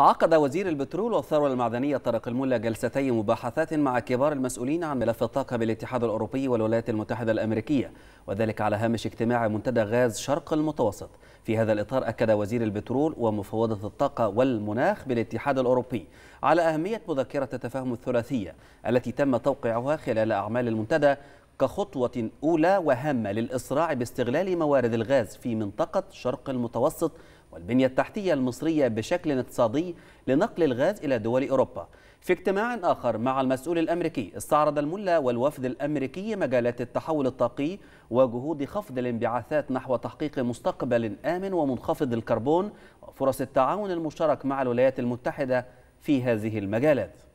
عقد وزير البترول والثروة المعدنية طارق الملا جلستي مباحثات مع كبار المسؤولين عن ملف الطاقة بالاتحاد الأوروبي والولايات المتحدة الأمريكية وذلك على هامش اجتماع منتدى غاز شرق المتوسط في هذا الإطار أكد وزير البترول ومفوضة الطاقة والمناخ بالاتحاد الأوروبي على أهمية مذكرة التفاهم الثلاثية التي تم توقيعها خلال أعمال المنتدى كخطوة أولى وهامة للإسراع باستغلال موارد الغاز في منطقة شرق المتوسط والبنية التحتية المصرية بشكل اقتصادي لنقل الغاز إلى دول أوروبا في اجتماع آخر مع المسؤول الأمريكي استعرض الملا والوفد الأمريكي مجالات التحول الطاقي وجهود خفض الانبعاثات نحو تحقيق مستقبل آمن ومنخفض الكربون وفرص التعاون المشترك مع الولايات المتحدة في هذه المجالات